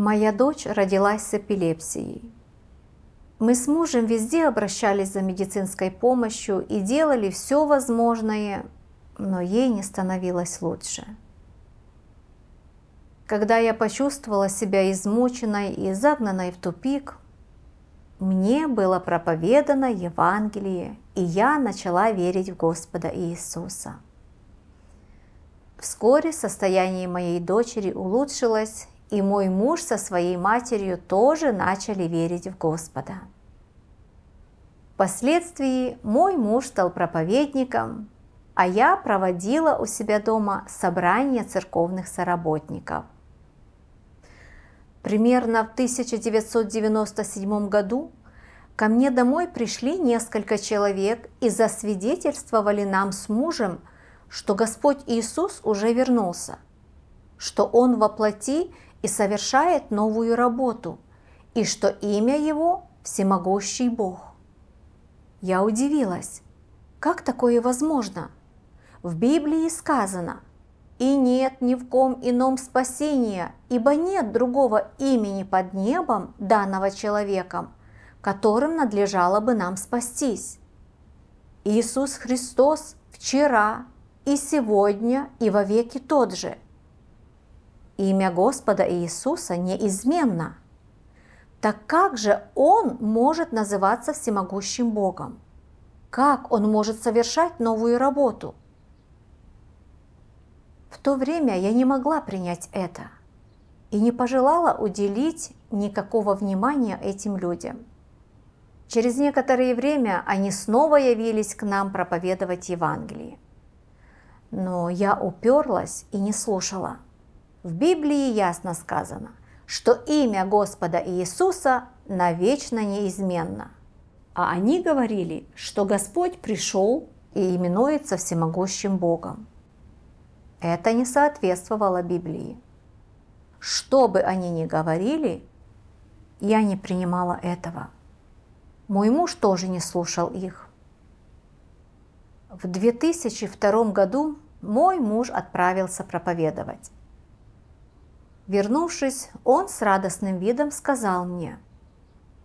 Моя дочь родилась с эпилепсией. Мы с мужем везде обращались за медицинской помощью и делали все возможное, но ей не становилось лучше. Когда я почувствовала себя измученной и загнанной в тупик, мне было проповедано Евангелие, и я начала верить в Господа Иисуса. Вскоре состояние моей дочери улучшилось, и мой муж со своей матерью тоже начали верить в Господа. Впоследствии мой муж стал проповедником, а я проводила у себя дома собрание церковных соработников. Примерно в 1997 году ко мне домой пришли несколько человек и засвидетельствовали нам с мужем, что Господь Иисус уже вернулся, что Он воплоти и совершает новую работу, и что имя его – Всемогущий Бог. Я удивилась. Как такое возможно? В Библии сказано «И нет ни в ком ином спасения, ибо нет другого имени под небом, данного человеком, которым надлежало бы нам спастись». Иисус Христос вчера и сегодня и вовеки тот же – имя Господа Иисуса неизменно. Так как же Он может называться всемогущим Богом? Как Он может совершать новую работу? В то время я не могла принять это и не пожелала уделить никакого внимания этим людям. Через некоторое время они снова явились к нам проповедовать Евангелие. Но я уперлась и не слушала – в Библии ясно сказано, что имя Господа Иисуса навечно неизменно. А они говорили, что Господь пришел и именуется всемогущим Богом. Это не соответствовало Библии. Что бы они ни говорили, я не принимала этого. Мой муж тоже не слушал их. В 2002 году мой муж отправился проповедовать. Вернувшись, он с радостным видом сказал мне,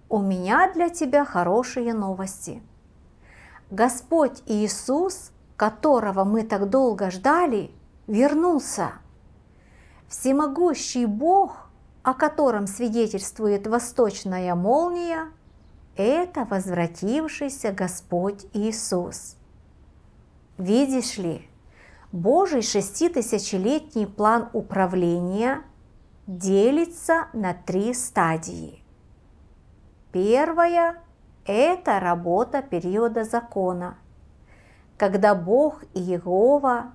«У меня для тебя хорошие новости. Господь Иисус, которого мы так долго ждали, вернулся. Всемогущий Бог, о котором свидетельствует восточная молния, это возвратившийся Господь Иисус. Видишь ли, Божий шеститысячелетний план управления – делится на три стадии. Первая – это работа периода закона, когда Бог и Иегова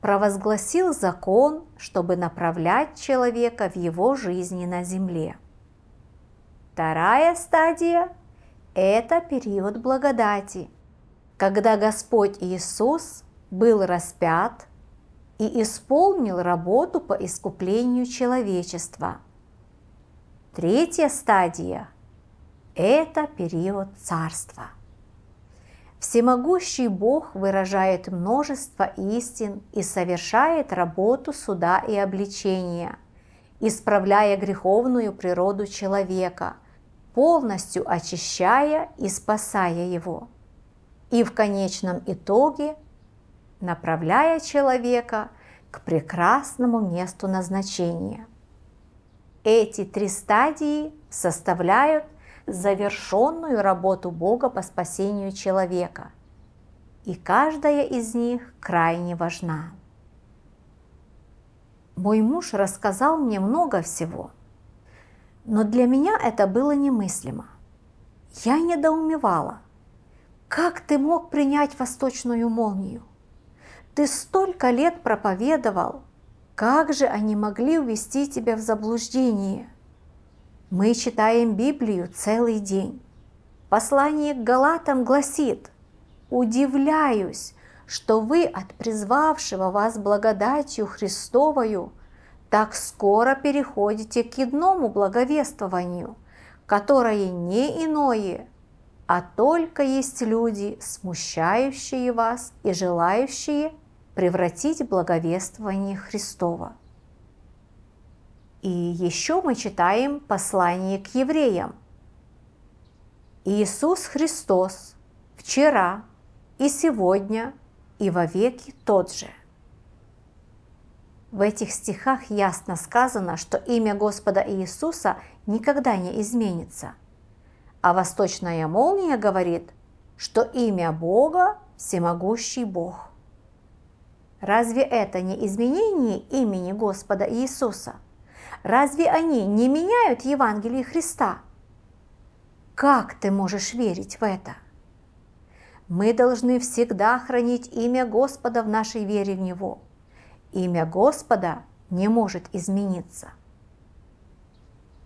провозгласил закон, чтобы направлять человека в его жизни на земле. Вторая стадия – это период благодати, когда Господь Иисус был распят – и исполнил работу по искуплению человечества. Третья стадия – это период царства. Всемогущий Бог выражает множество истин и совершает работу суда и обличения, исправляя греховную природу человека, полностью очищая и спасая его. И в конечном итоге – направляя человека к прекрасному месту назначения. Эти три стадии составляют завершенную работу Бога по спасению человека, и каждая из них крайне важна. Мой муж рассказал мне много всего, но для меня это было немыслимо. Я недоумевала, как ты мог принять восточную молнию? Ты столько лет проповедовал, как же они могли увести тебя в заблуждение? Мы читаем Библию целый день. Послание к Галатам гласит, «Удивляюсь, что вы от призвавшего вас благодатью Христовою так скоро переходите к иному благовествованию, которое не иное, а только есть люди, смущающие вас и желающие превратить благовествование Христова. И еще мы читаем послание к евреям. Иисус Христос вчера и сегодня и во веки тот же. В этих стихах ясно сказано, что имя Господа Иисуса никогда не изменится – а восточная молния говорит, что имя Бога – всемогущий Бог. Разве это не изменение имени Господа Иисуса? Разве они не меняют Евангелие Христа? Как ты можешь верить в это? Мы должны всегда хранить имя Господа в нашей вере в Него. Имя Господа не может измениться.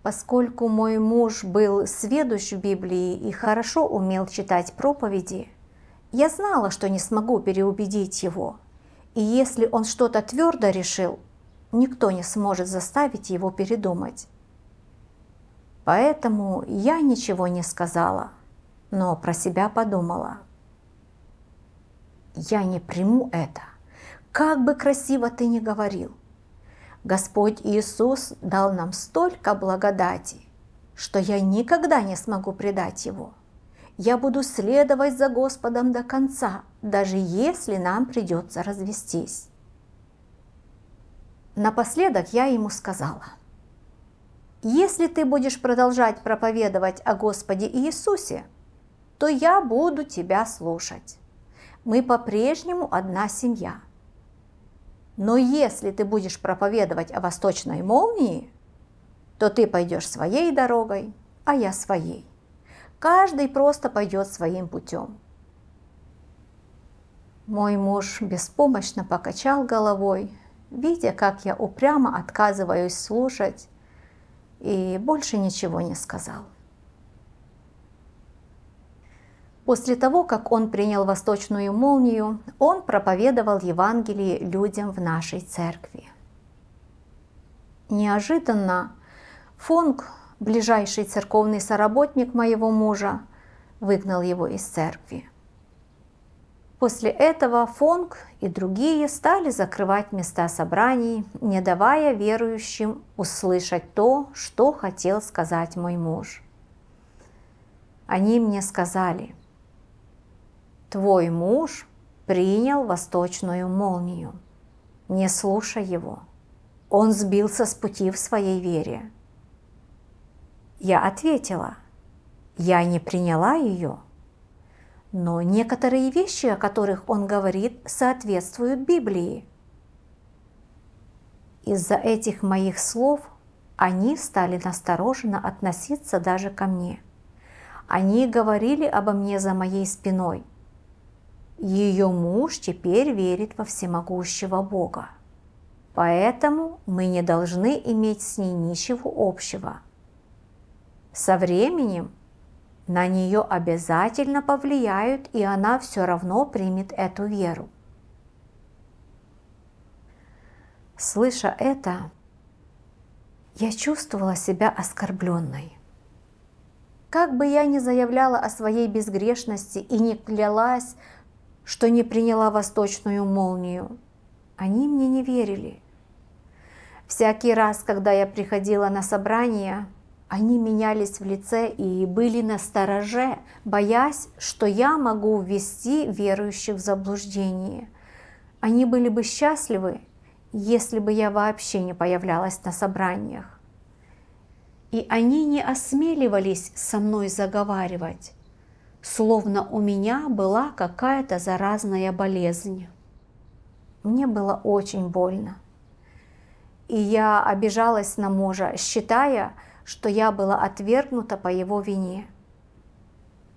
Поскольку мой муж был сведущ в Библии и хорошо умел читать проповеди, я знала, что не смогу переубедить его, и если он что-то твердо решил, никто не сможет заставить его передумать. Поэтому я ничего не сказала, но про себя подумала. «Я не приму это, как бы красиво ты ни говорил», Господь Иисус дал нам столько благодати, что я никогда не смогу предать Его. Я буду следовать за Господом до конца, даже если нам придется развестись. Напоследок я ему сказала, «Если ты будешь продолжать проповедовать о Господе Иисусе, то я буду тебя слушать. Мы по-прежнему одна семья. Но если ты будешь проповедовать о восточной молнии, то ты пойдешь своей дорогой, а я своей. Каждый просто пойдет своим путем. Мой муж беспомощно покачал головой, видя, как я упрямо отказываюсь слушать, и больше ничего не сказал. После того, как он принял восточную молнию, он проповедовал Евангелие людям в нашей церкви. Неожиданно Фонг, ближайший церковный соработник моего мужа, выгнал его из церкви. После этого Фонг и другие стали закрывать места собраний, не давая верующим услышать то, что хотел сказать мой муж. Они мне сказали – Твой муж принял восточную молнию. Не слушай его. Он сбился с пути в своей вере. Я ответила, я не приняла ее, но некоторые вещи, о которых он говорит, соответствуют Библии. Из-за этих моих слов они стали настороженно относиться даже ко мне. Они говорили обо мне за моей спиной – ее муж теперь верит во всемогущего Бога. Поэтому мы не должны иметь с ней ничего общего. Со временем на нее обязательно повлияют, и она все равно примет эту веру. Слыша это, я чувствовала себя оскорбленной. Как бы я ни заявляла о своей безгрешности и не клялась, что не приняла восточную молнию. Они мне не верили. Всякий раз, когда я приходила на собрание, они менялись в лице и были настороже, боясь, что я могу ввести верующих в заблуждение. Они были бы счастливы, если бы я вообще не появлялась на собраниях. И они не осмеливались со мной заговаривать словно у меня была какая-то заразная болезнь. Мне было очень больно. И я обижалась на мужа, считая, что я была отвергнута по его вине.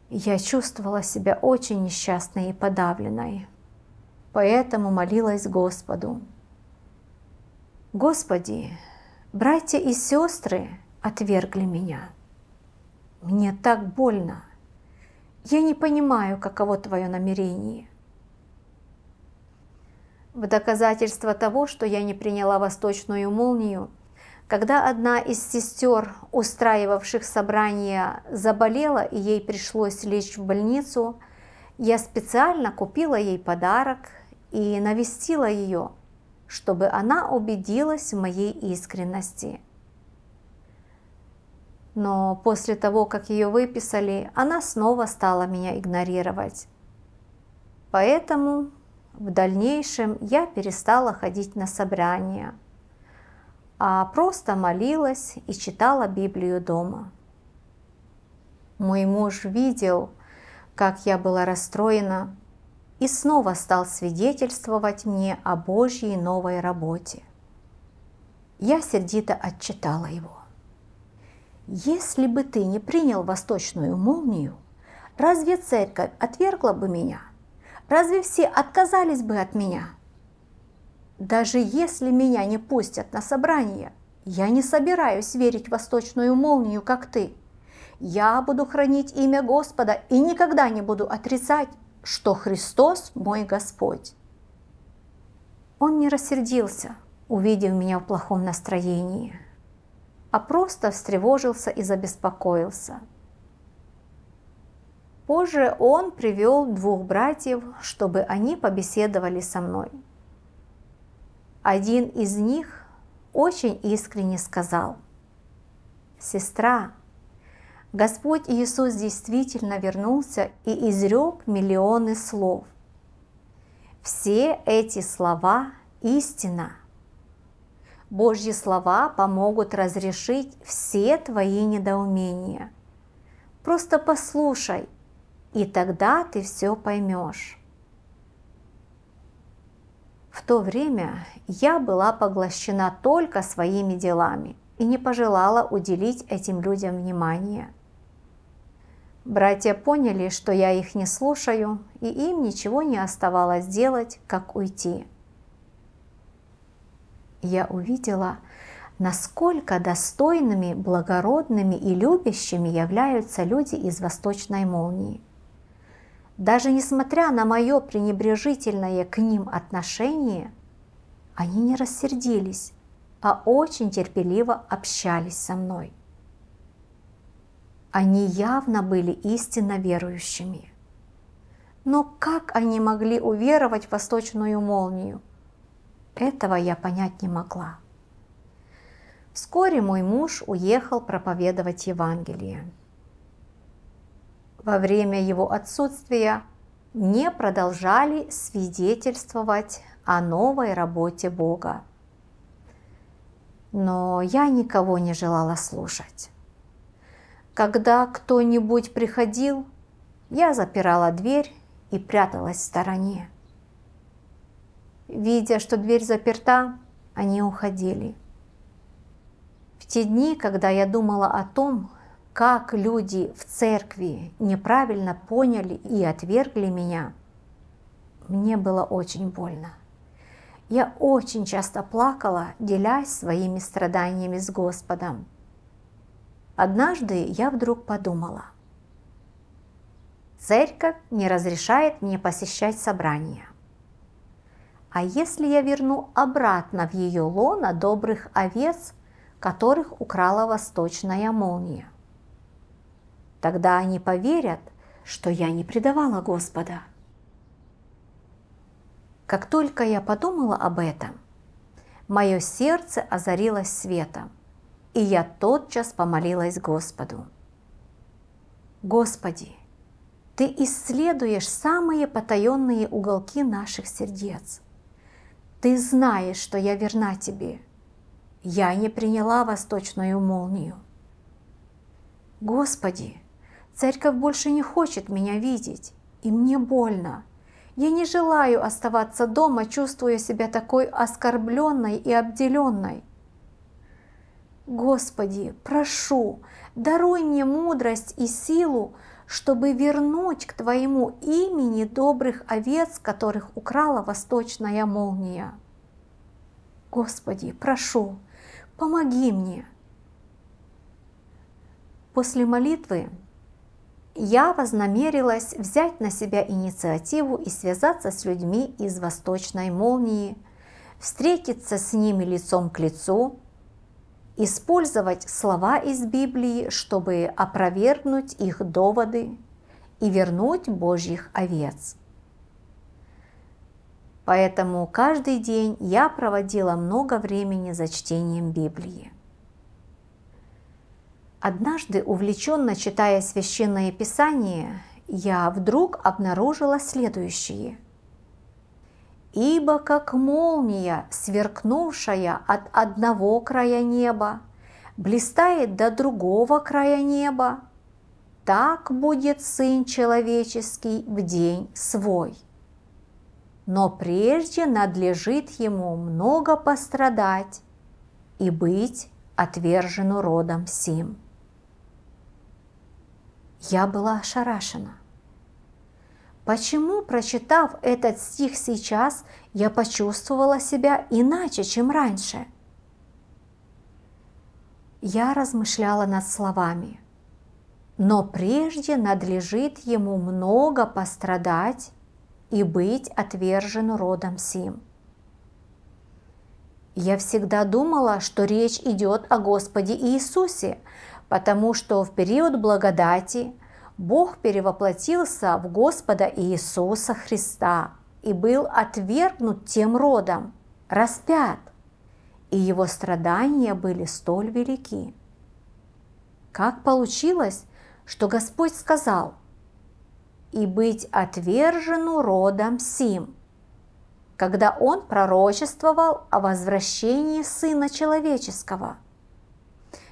Я чувствовала себя очень несчастной и подавленной, поэтому молилась Господу. «Господи, братья и сестры отвергли меня. Мне так больно. Я не понимаю, каково твое намерение. В доказательство того, что я не приняла восточную молнию, когда одна из сестер, устраивавших собрание, заболела и ей пришлось лечь в больницу, я специально купила ей подарок и навестила ее, чтобы она убедилась в моей искренности но после того, как ее выписали, она снова стала меня игнорировать. Поэтому в дальнейшем я перестала ходить на собрания, а просто молилась и читала Библию дома. Мой муж видел, как я была расстроена, и снова стал свидетельствовать мне о Божьей новой работе. Я сердито отчитала его. Если бы ты не принял восточную молнию, разве церковь отвергла бы меня? Разве все отказались бы от меня? Даже если меня не пустят на собрание, я не собираюсь верить в восточную молнию, как ты. Я буду хранить имя Господа и никогда не буду отрицать, что Христос мой Господь. Он не рассердился, увидев меня в плохом настроении – а просто встревожился и забеспокоился. Позже он привел двух братьев, чтобы они побеседовали со мной. Один из них очень искренне сказал, «Сестра, Господь Иисус действительно вернулся и изрек миллионы слов. Все эти слова – истина – Божьи слова помогут разрешить все твои недоумения. Просто послушай, и тогда ты все поймешь. В то время я была поглощена только своими делами и не пожелала уделить этим людям внимания. Братья поняли, что я их не слушаю, и им ничего не оставалось делать, как уйти я увидела, насколько достойными, благородными и любящими являются люди из Восточной Молнии. Даже несмотря на мое пренебрежительное к ним отношение, они не рассердились, а очень терпеливо общались со мной. Они явно были истинно верующими. Но как они могли уверовать в восточную молнию? Этого я понять не могла. Вскоре мой муж уехал проповедовать Евангелие. Во время его отсутствия мне продолжали свидетельствовать о новой работе Бога. Но я никого не желала слушать. Когда кто-нибудь приходил, я запирала дверь и пряталась в стороне. Видя, что дверь заперта, они уходили. В те дни, когда я думала о том, как люди в церкви неправильно поняли и отвергли меня, мне было очень больно. Я очень часто плакала, делясь своими страданиями с Господом. Однажды я вдруг подумала, церковь не разрешает мне посещать собрания. А если я верну обратно в ее лона добрых овец, которых украла восточная молния? Тогда они поверят, что я не предавала Господа. Как только я подумала об этом, мое сердце озарилось светом, и я тотчас помолилась Господу. Господи, Ты исследуешь самые потаенные уголки наших сердец – ты знаешь, что я верна тебе. Я не приняла восточную молнию. Господи, церковь больше не хочет меня видеть, и мне больно. Я не желаю оставаться дома, чувствуя себя такой оскорбленной и обделенной. Господи, прошу, даруй мне мудрость и силу чтобы вернуть к твоему имени добрых овец, которых украла восточная молния. Господи, прошу, помоги мне. После молитвы я вознамерилась взять на себя инициативу и связаться с людьми из Восточной Молнии, встретиться с ними лицом к лицу использовать слова из Библии, чтобы опровергнуть их доводы и вернуть Божьих овец. Поэтому каждый день я проводила много времени за чтением Библии. Однажды, увлеченно читая священное писание, я вдруг обнаружила следующее – ибо как молния, сверкнувшая от одного края неба, блистает до другого края неба, так будет Сын Человеческий в день свой. Но прежде надлежит ему много пострадать и быть отвержену родом сим. Я была ошарашена – Почему, прочитав этот стих сейчас, я почувствовала себя иначе, чем раньше? Я размышляла над словами. Но прежде надлежит ему много пострадать и быть отвержен родом сим. Я всегда думала, что речь идет о Господе Иисусе, потому что в период благодати – Бог перевоплотился в Господа Иисуса Христа и был отвергнут тем родом, распят, и его страдания были столь велики. Как получилось, что Господь сказал «И быть отвержену родом сим», когда Он пророчествовал о возвращении Сына Человеческого –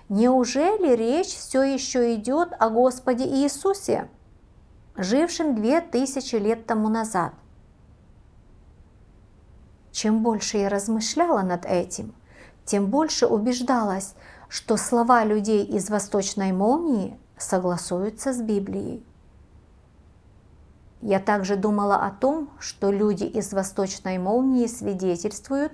Неужели речь все еще идет о Господе Иисусе, жившем две тысячи лет тому назад? Чем больше я размышляла над этим, тем больше убеждалась, что слова людей из «Восточной молнии» согласуются с Библией. Я также думала о том, что люди из «Восточной молнии» свидетельствуют,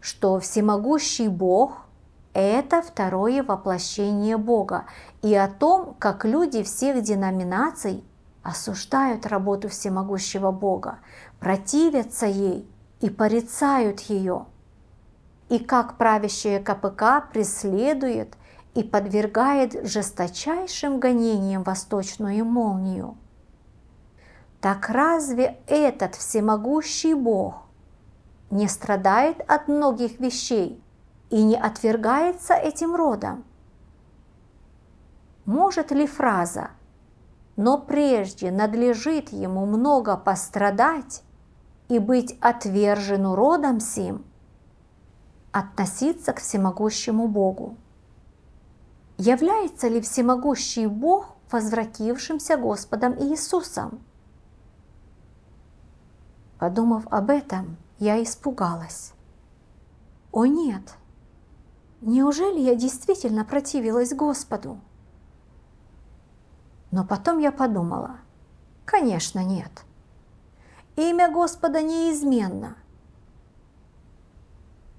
что всемогущий Бог – это второе воплощение Бога, и о том, как люди всех деноминаций осуждают работу всемогущего Бога, противятся ей и порицают ее. И как правящая КПК преследует и подвергает жесточайшим гонениям восточную молнию. Так разве этот всемогущий Бог не страдает от многих вещей, и не отвергается этим родом. Может ли фраза «но прежде надлежит ему много пострадать и быть отвержену родом сим» относиться к всемогущему Богу? Является ли всемогущий Бог возвратившимся Господом Иисусом? Подумав об этом, я испугалась. О нет, Неужели я действительно противилась Господу? Но потом я подумала, конечно, нет. Имя Господа неизменно.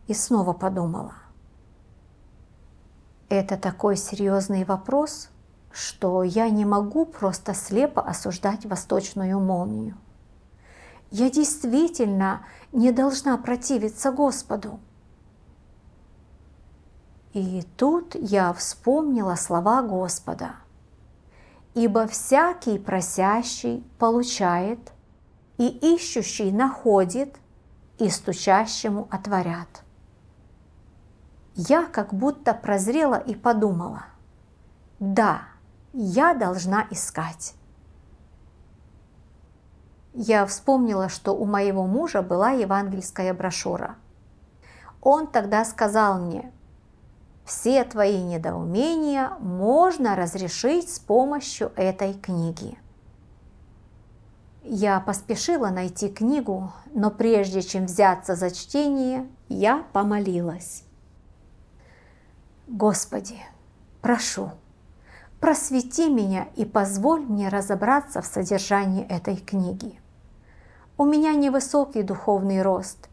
И снова подумала, это такой серьезный вопрос, что я не могу просто слепо осуждать восточную молнию. Я действительно не должна противиться Господу. И тут я вспомнила слова Господа. «Ибо всякий просящий получает, и ищущий находит, и стучащему отворят». Я как будто прозрела и подумала, «Да, я должна искать». Я вспомнила, что у моего мужа была евангельская брошюра. Он тогда сказал мне, все твои недоумения можно разрешить с помощью этой книги. Я поспешила найти книгу, но прежде чем взяться за чтение, я помолилась. Господи, прошу, просвети меня и позволь мне разобраться в содержании этой книги. У меня невысокий духовный рост,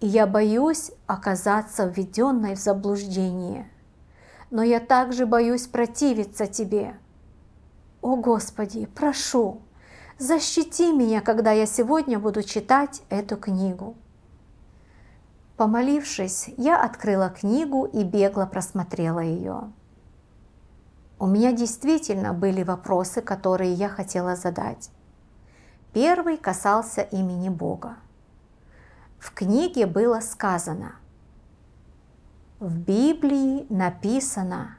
и я боюсь оказаться введенной в заблуждение – но я также боюсь противиться Тебе. О Господи, прошу, защити меня, когда я сегодня буду читать эту книгу. Помолившись, я открыла книгу и бегло просмотрела ее. У меня действительно были вопросы, которые я хотела задать. Первый касался имени Бога. В книге было сказано – в Библии написано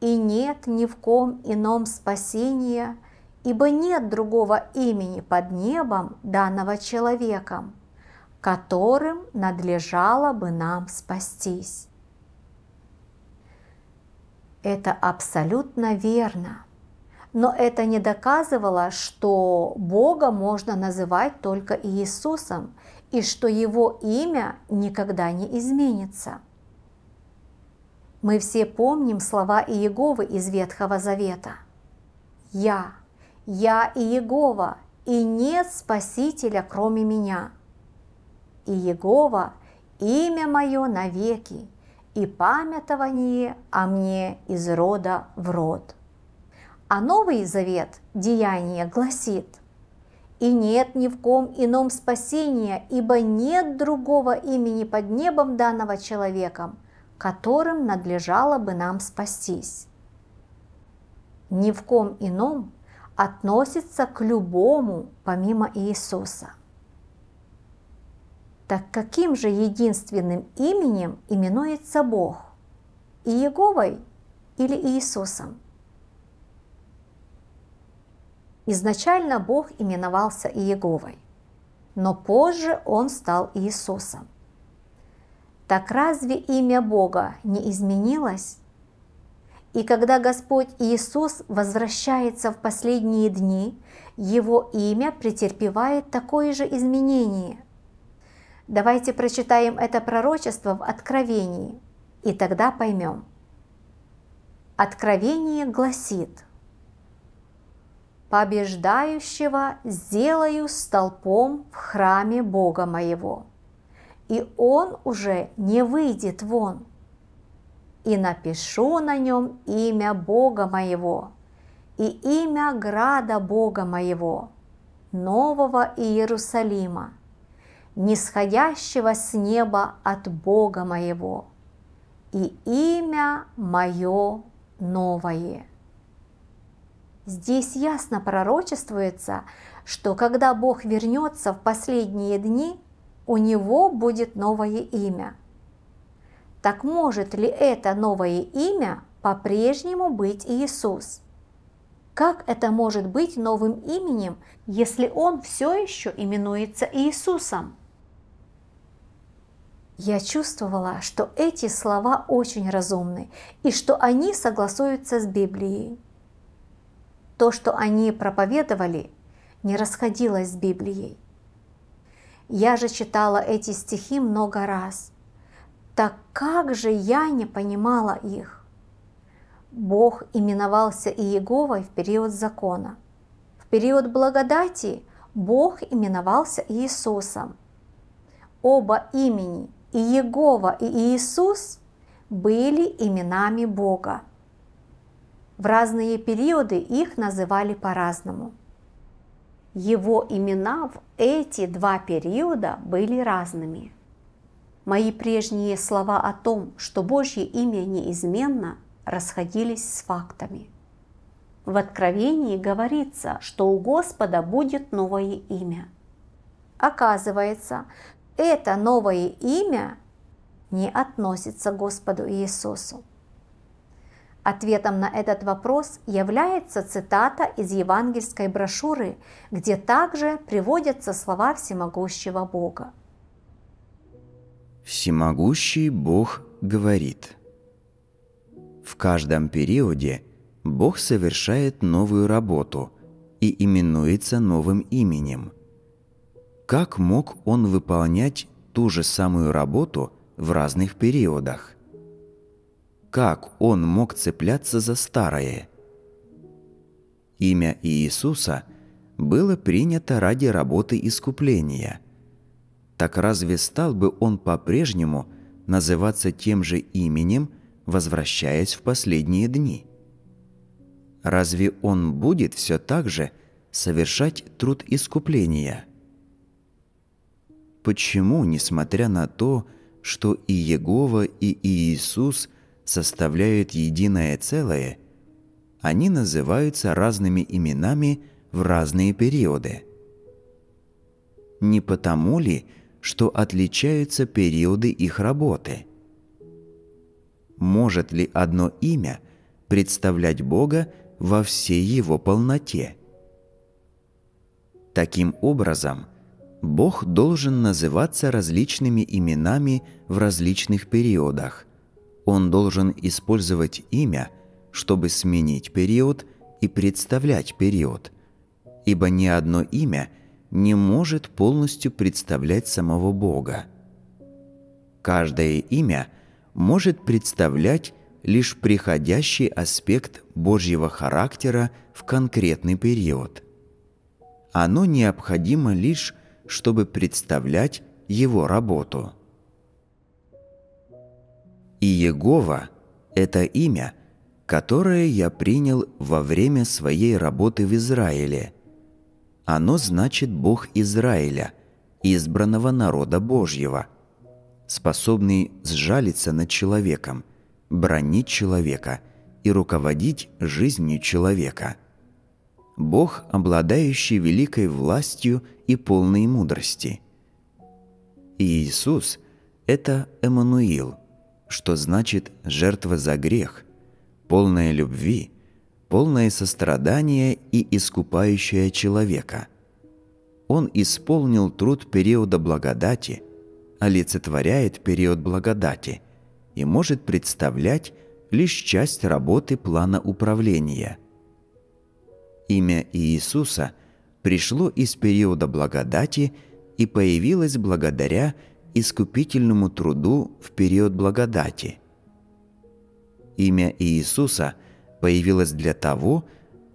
«И нет ни в ком ином спасения, ибо нет другого имени под небом, данного человеком, которым надлежало бы нам спастись». Это абсолютно верно. Но это не доказывало, что Бога можно называть только Иисусом и что Его имя никогда не изменится – мы все помним слова Иеговы из Ветхого Завета. «Я, я Иегова, и нет Спасителя, кроме меня. Иегова – имя мое навеки, и памятование о мне из рода в род». А Новый Завет, Деяние, гласит – и нет ни в ком ином спасения, ибо нет другого имени под небом данного человеком, которым надлежало бы нам спастись. Ни в ком ином относится к любому помимо Иисуса. Так каким же единственным именем именуется Бог? Иеговой или Иисусом? Изначально Бог именовался Иеговой, но позже он стал Иисусом. Так разве имя Бога не изменилось? И когда Господь Иисус возвращается в последние дни, Его имя претерпевает такое же изменение. Давайте прочитаем это пророчество в Откровении, и тогда поймем. Откровение гласит «Побеждающего сделаю столпом в храме Бога моего» и он уже не выйдет вон. И напишу на нем имя Бога моего и имя града Бога моего, нового Иерусалима, нисходящего с неба от Бога моего, и имя мое новое. Здесь ясно пророчествуется, что когда Бог вернется в последние дни, у него будет новое имя. Так может ли это новое имя по-прежнему быть Иисус? Как это может быть новым именем, если он все еще именуется Иисусом? Я чувствовала, что эти слова очень разумны и что они согласуются с Библией. То, что они проповедовали, не расходилось с Библией. Я же читала эти стихи много раз. Так как же я не понимала их? Бог именовался Иеговой в период закона. В период благодати Бог именовался Иисусом. Оба имени Иегова и Иисус были именами Бога. В разные периоды их называли по-разному – его имена в эти два периода были разными. Мои прежние слова о том, что Божье имя неизменно, расходились с фактами. В Откровении говорится, что у Господа будет новое имя. Оказывается, это новое имя не относится к Господу Иисусу. Ответом на этот вопрос является цитата из евангельской брошюры, где также приводятся слова всемогущего Бога. Всемогущий Бог говорит. В каждом периоде Бог совершает новую работу и именуется новым именем. Как мог Он выполнять ту же самую работу в разных периодах? Как он мог цепляться за старое? Имя Иисуса было принято ради работы искупления. Так разве стал бы он по-прежнему называться тем же именем, возвращаясь в последние дни? Разве он будет все так же совершать труд искупления? Почему, несмотря на то, что и Егова, и Иисус составляют единое целое, они называются разными именами в разные периоды. Не потому ли, что отличаются периоды их работы? Может ли одно имя представлять Бога во всей его полноте? Таким образом, Бог должен называться различными именами в различных периодах – он должен использовать имя, чтобы сменить период и представлять период, ибо ни одно имя не может полностью представлять самого Бога. Каждое имя может представлять лишь приходящий аспект Божьего характера в конкретный период. Оно необходимо лишь, чтобы представлять его работу – и Егова – это имя, которое я принял во время своей работы в Израиле. Оно значит «Бог Израиля», избранного народа Божьего, способный сжалиться над человеком, бронить человека и руководить жизнью человека. Бог, обладающий великой властью и полной мудрости. Иисус – это Эммануил – что значит «жертва за грех», полная любви, полное сострадание и искупающая человека. Он исполнил труд периода благодати, олицетворяет период благодати и может представлять лишь часть работы плана управления. Имя Иисуса пришло из периода благодати и появилось благодаря искупительному труду в период благодати. Имя Иисуса появилось для того,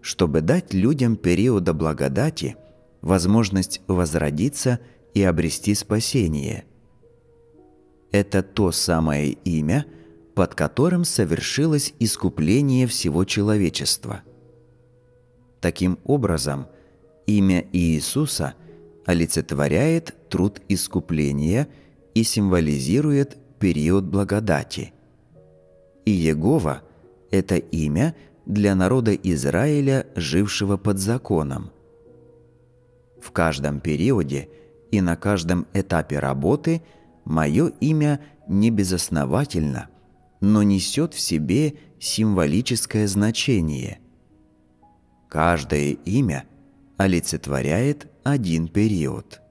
чтобы дать людям периода благодати возможность возродиться и обрести спасение. Это то самое имя, под которым совершилось искупление всего человечества. Таким образом, имя Иисуса олицетворяет труд искупления – и символизирует период благодати. И Егова – это имя для народа Израиля, жившего под законом. В каждом периоде и на каждом этапе работы мое имя не безосновательно, но несет в себе символическое значение. Каждое имя олицетворяет один период.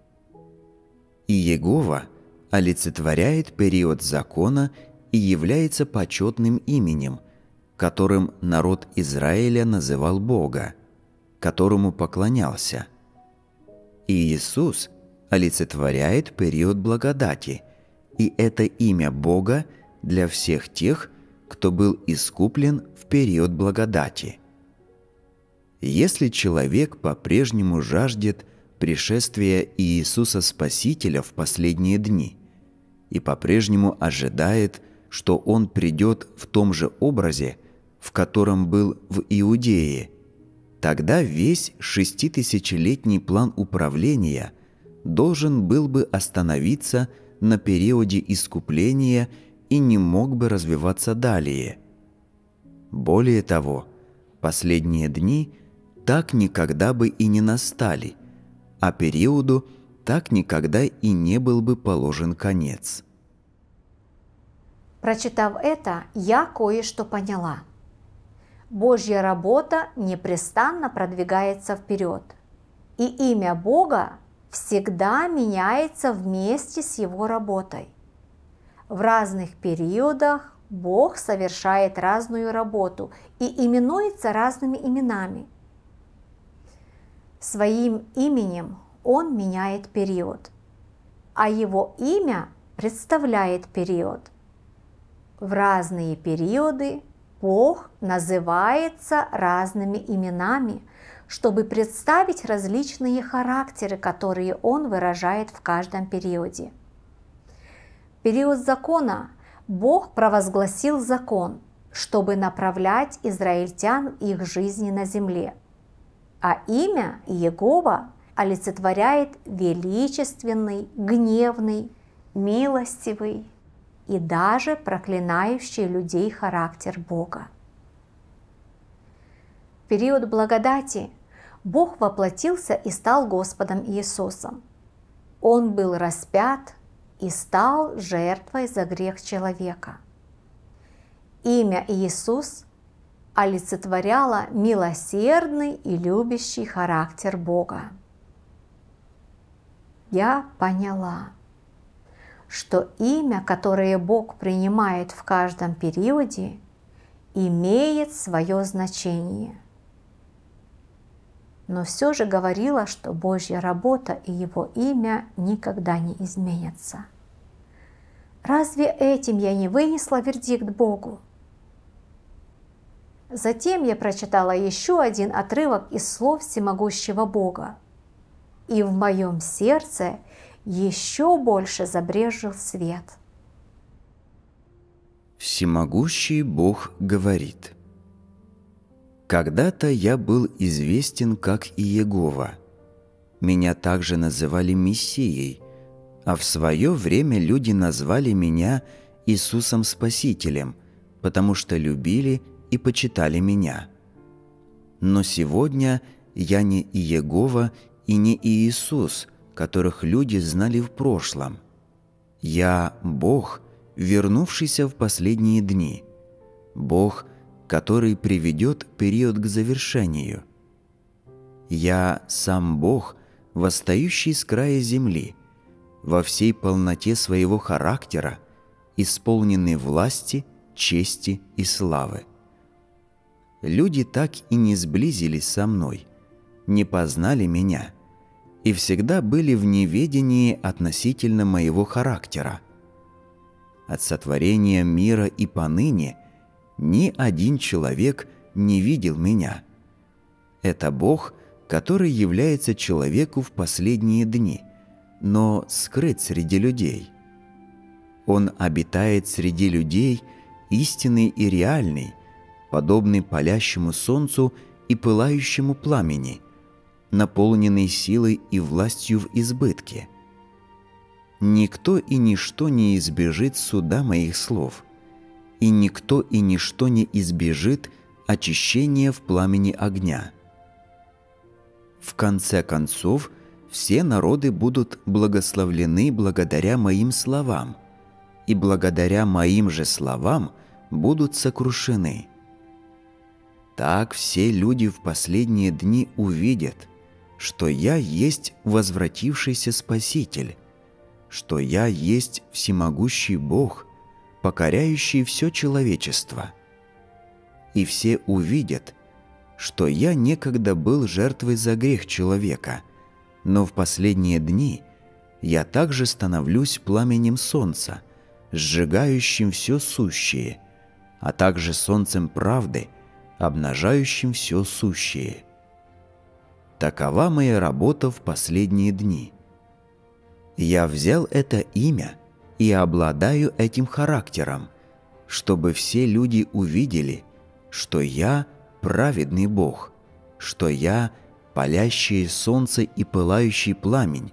И Егова – олицетворяет период закона и является почетным именем, которым народ Израиля называл Бога, которому поклонялся. И Иисус олицетворяет период благодати, и это имя Бога для всех тех, кто был искуплен в период благодати. Если человек по-прежнему жаждет пришествия Иисуса Спасителя в последние дни – и по-прежнему ожидает, что он придет в том же образе, в котором был в Иудее. Тогда весь шеститысячелетний план управления должен был бы остановиться на периоде искупления и не мог бы развиваться далее. Более того, последние дни так никогда бы и не настали, а периоду – так никогда и не был бы положен конец. Прочитав это, я кое-что поняла. Божья работа непрестанно продвигается вперед, и имя Бога всегда меняется вместе с его работой. В разных периодах Бог совершает разную работу и именуется разными именами. Своим именем он меняет период, а его имя представляет период. В разные периоды Бог называется разными именами, чтобы представить различные характеры, которые он выражает в каждом периоде. период закона Бог провозгласил закон, чтобы направлять израильтян их жизни на земле. А имя Иегова олицетворяет величественный, гневный, милостивый и даже проклинающий людей характер Бога. В период благодати Бог воплотился и стал Господом Иисусом. Он был распят и стал жертвой за грех человека. Имя Иисус олицетворяло милосердный и любящий характер Бога я поняла, что имя, которое Бог принимает в каждом периоде, имеет свое значение. Но все же говорила, что Божья работа и его имя никогда не изменятся. Разве этим я не вынесла вердикт Богу? Затем я прочитала еще один отрывок из слов всемогущего Бога – и в моем сердце еще больше забрежил свет. Всемогущий Бог говорит. Когда-то я был известен как Иегова. Меня также называли Мессией, а в свое время люди назвали меня Иисусом Спасителем, потому что любили и почитали меня. Но сегодня я не Иегова и не Иисус, которых люди знали в прошлом. Я – Бог, вернувшийся в последние дни. Бог, который приведет период к завершению. Я – сам Бог, восстающий с края земли, во всей полноте своего характера, исполненный власти, чести и славы. Люди так и не сблизились со мной, не познали меня – и всегда были в неведении относительно моего характера. От сотворения мира и поныне ни один человек не видел меня. Это Бог, который является человеку в последние дни, но скрыт среди людей. Он обитает среди людей, истинный и реальный, подобный палящему солнцу и пылающему пламени – наполненный силой и властью в избытке. Никто и ничто не избежит суда моих слов, и никто и ничто не избежит очищения в пламени огня. В конце концов, все народы будут благословлены благодаря моим словам, и благодаря моим же словам будут сокрушены. Так все люди в последние дни увидят – что я есть возвратившийся Спаситель, что я есть всемогущий Бог, покоряющий все человечество. И все увидят, что я некогда был жертвой за грех человека, но в последние дни я также становлюсь пламенем солнца, сжигающим все сущее, а также солнцем правды, обнажающим все сущее – Такова моя работа в последние дни. Я взял это имя и обладаю этим характером, чтобы все люди увидели, что я праведный Бог, что я палящее солнце и пылающий пламень,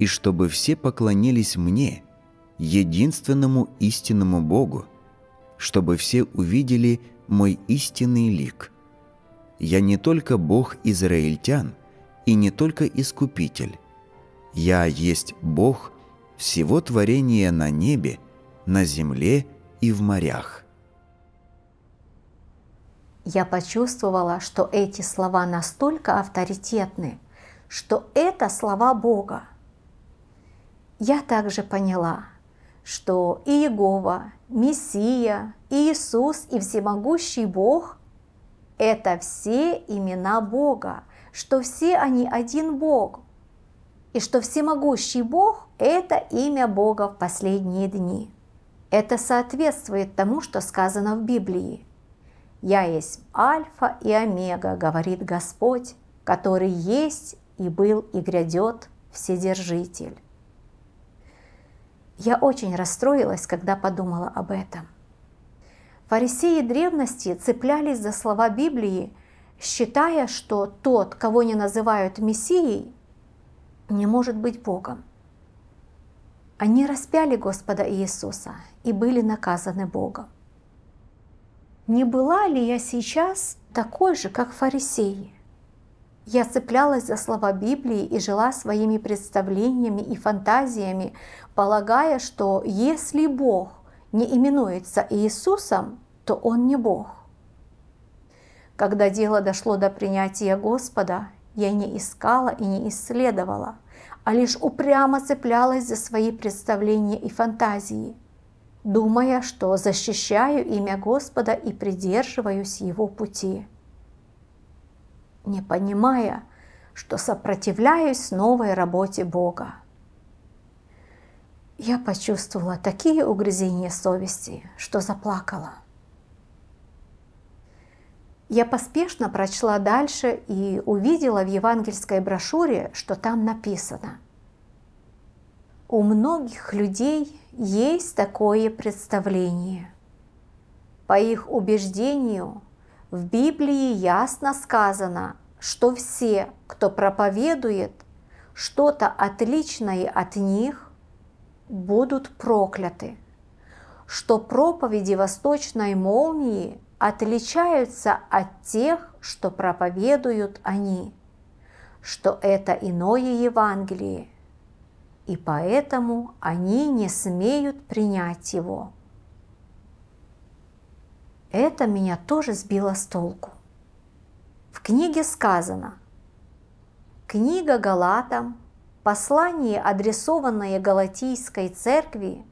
и чтобы все поклонились мне, единственному истинному Богу, чтобы все увидели мой истинный лик – я не только Бог израильтян и не только Искупитель. Я есть Бог всего творения на небе, на земле и в морях. Я почувствовала, что эти слова настолько авторитетны, что это слова Бога. Я также поняла, что и Иегова, Мессия, и Иисус и Всемогущий Бог это все имена Бога, что все они один Бог, и что всемогущий Бог – это имя Бога в последние дни. Это соответствует тому, что сказано в Библии. «Я есть Альфа и Омега, говорит Господь, который есть и был и грядет Вседержитель». Я очень расстроилась, когда подумала об этом – Фарисеи древности цеплялись за слова Библии, считая, что тот, кого не называют Мессией, не может быть Богом. Они распяли Господа Иисуса и были наказаны Богом. Не была ли я сейчас такой же, как фарисеи? Я цеплялась за слова Библии и жила своими представлениями и фантазиями, полагая, что если Бог не именуется Иисусом, то он не Бог. Когда дело дошло до принятия Господа, я не искала и не исследовала, а лишь упрямо цеплялась за свои представления и фантазии, думая, что защищаю имя Господа и придерживаюсь Его пути. Не понимая, что сопротивляюсь новой работе Бога я почувствовала такие угрызения совести, что заплакала. Я поспешно прочла дальше и увидела в евангельской брошюре, что там написано. У многих людей есть такое представление. По их убеждению, в Библии ясно сказано, что все, кто проповедует что-то отличное от них, будут прокляты, что проповеди восточной молнии отличаются от тех, что проповедуют они, что это иное Евангелие, и поэтому они не смеют принять его. Это меня тоже сбило с толку. В книге сказано, книга Галатам, послании, адресованное Галатийской церкви,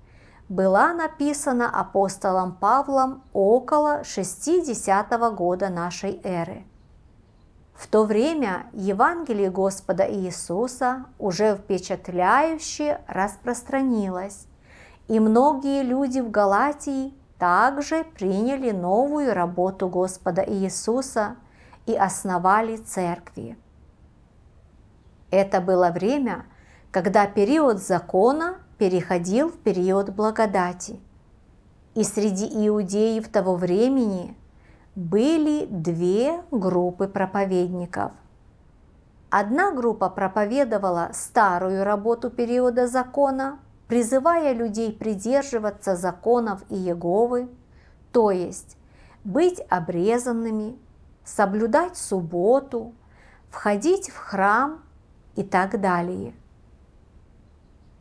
была написана апостолом Павлом около 60 года нашей эры. В то время Евангелие Господа Иисуса уже впечатляюще распространилось, и многие люди в Галатии также приняли новую работу Господа Иисуса и основали церкви. Это было время, когда период закона переходил в период благодати. И среди иудеев того времени были две группы проповедников. Одна группа проповедовала старую работу периода закона, призывая людей придерживаться законов Иеговы, то есть быть обрезанными, соблюдать субботу, входить в храм и так далее.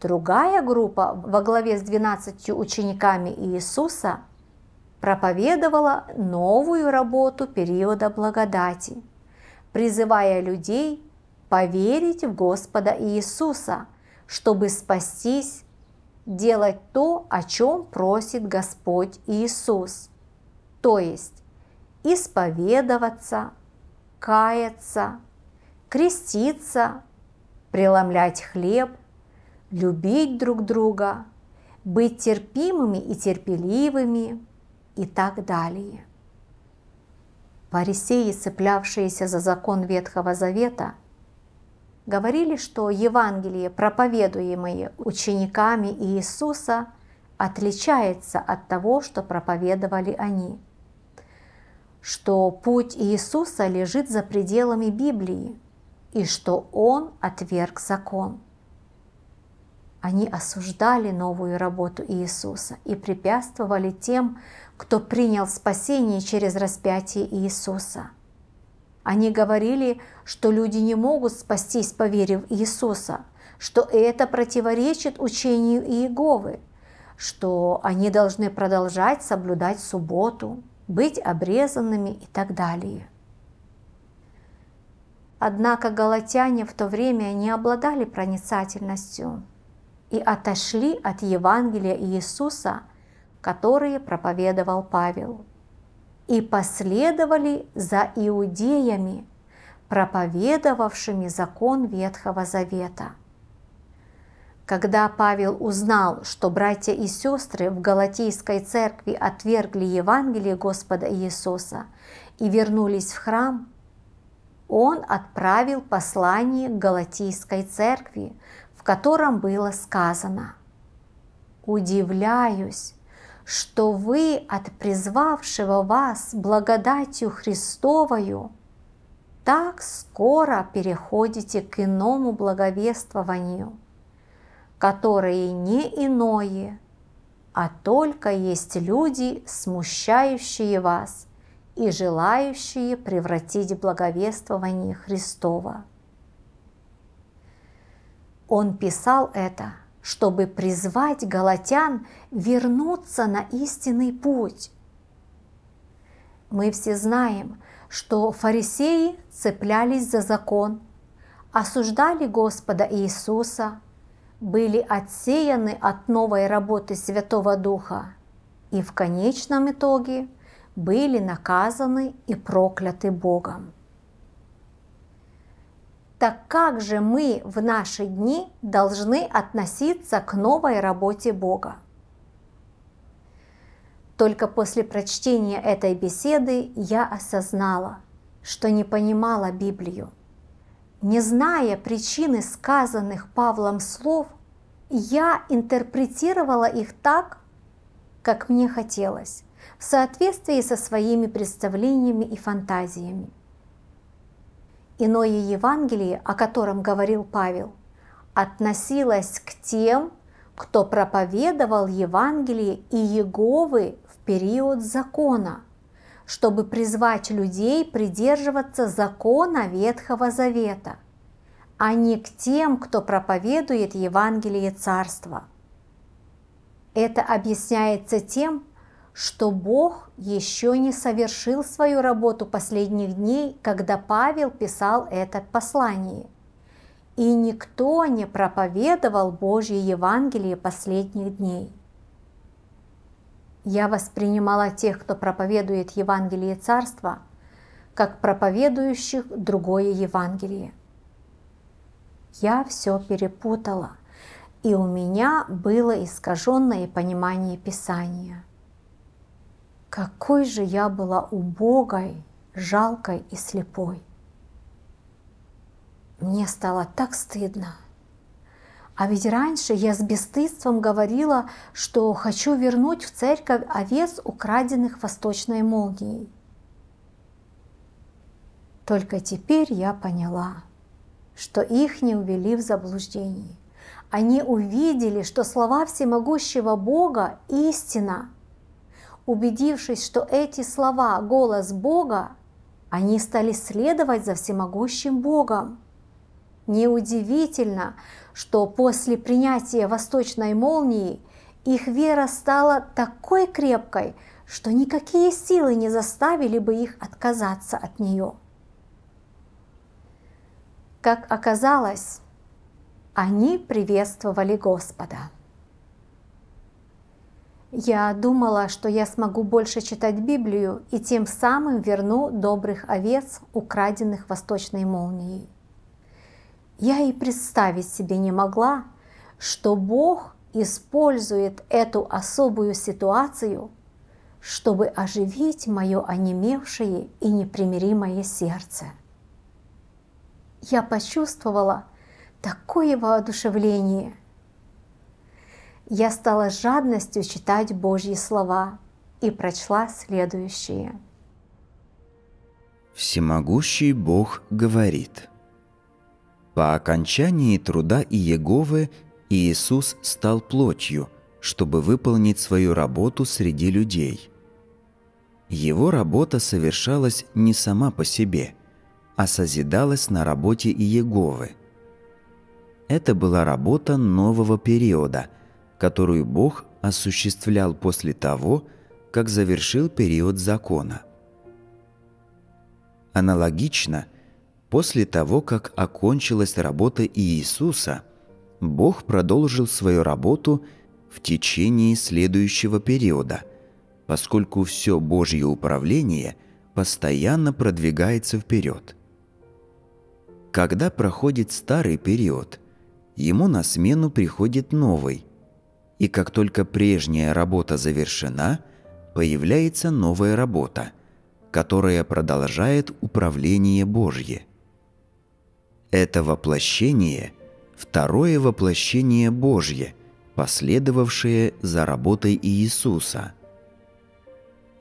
Другая группа во главе с 12 учениками Иисуса проповедовала новую работу периода благодати, призывая людей поверить в Господа Иисуса, чтобы спастись, делать то, о чем просит Господь Иисус, то есть исповедоваться, каяться, креститься – преломлять хлеб, любить друг друга, быть терпимыми и терпеливыми и так далее. Фарисеи, цеплявшиеся за закон Ветхого Завета, говорили, что Евангелие, проповедуемое учениками Иисуса, отличается от того, что проповедовали они, что путь Иисуса лежит за пределами Библии – и что он отверг закон. Они осуждали новую работу Иисуса и препятствовали тем, кто принял спасение через распятие Иисуса. Они говорили, что люди не могут спастись, поверив Иисуса, что это противоречит учению Иеговы, что они должны продолжать соблюдать субботу, быть обрезанными и так далее. Однако галатяне в то время не обладали проницательностью и отошли от Евангелия Иисуса, которые проповедовал Павел, и последовали за иудеями, проповедовавшими закон Ветхого Завета. Когда Павел узнал, что братья и сестры в Галатийской церкви отвергли Евангелие Господа Иисуса и вернулись в храм – он отправил послание к Галатийской церкви, в котором было сказано «Удивляюсь, что вы от призвавшего вас благодатью Христовою так скоро переходите к иному благовествованию, которое не иное, а только есть люди, смущающие вас – и желающие превратить благовествование Христова. Он писал это, чтобы призвать галатян вернуться на истинный путь. Мы все знаем, что фарисеи цеплялись за закон, осуждали Господа Иисуса, были отсеяны от новой работы Святого Духа и в конечном итоге – были наказаны и прокляты Богом. Так как же мы в наши дни должны относиться к новой работе Бога? Только после прочтения этой беседы я осознала, что не понимала Библию. Не зная причины сказанных Павлом слов, я интерпретировала их так, как мне хотелось, в соответствии со своими представлениями и фантазиями. Иное Евангелие, о котором говорил Павел, относилось к тем, кто проповедовал Евангелие и Еговы в период закона, чтобы призвать людей придерживаться закона Ветхого Завета, а не к тем, кто проповедует Евангелие Царства. Это объясняется тем, что Бог еще не совершил свою работу последних дней, когда Павел писал это послание. И никто не проповедовал Божье Евангелие последних дней. Я воспринимала тех, кто проповедует Евангелие Царства, как проповедующих другое Евангелие. Я все перепутала, и у меня было искаженное понимание Писания – какой же я была убогой, жалкой и слепой. Мне стало так стыдно. А ведь раньше я с бесстыдством говорила, что хочу вернуть в церковь овец, украденных восточной молнией. Только теперь я поняла, что их не увели в заблуждение. Они увидели, что слова всемогущего Бога – истина, Убедившись, что эти слова – голос Бога, они стали следовать за всемогущим Богом. Неудивительно, что после принятия восточной молнии их вера стала такой крепкой, что никакие силы не заставили бы их отказаться от нее. Как оказалось, они приветствовали Господа. Я думала, что я смогу больше читать Библию и тем самым верну добрых овец, украденных восточной молнией. Я и представить себе не могла, что Бог использует эту особую ситуацию, чтобы оживить мое онемевшее и непримиримое сердце. Я почувствовала такое воодушевление – я стала жадностью читать Божьи слова и прочла следующее. Всемогущий Бог говорит. По окончании труда Иеговы Иисус стал плотью, чтобы выполнить свою работу среди людей. Его работа совершалась не сама по себе, а созидалась на работе Иеговы. Это была работа нового периода – которую Бог осуществлял после того, как завершил период закона. Аналогично, после того, как окончилась работа Иисуса, Бог продолжил свою работу в течение следующего периода, поскольку все Божье управление постоянно продвигается вперед. Когда проходит старый период, ему на смену приходит новый, и как только прежняя работа завершена, появляется новая работа, которая продолжает управление Божье. Это воплощение – второе воплощение Божье, последовавшее за работой Иисуса.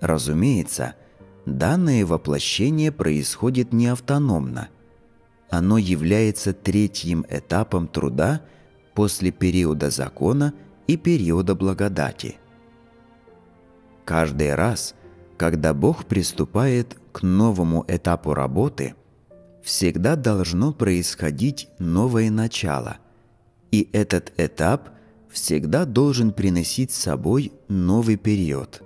Разумеется, данное воплощение происходит не автономно. Оно является третьим этапом труда после периода закона – и периода благодати. Каждый раз, когда Бог приступает к новому этапу работы, всегда должно происходить новое начало, и этот этап всегда должен приносить с собой новый период.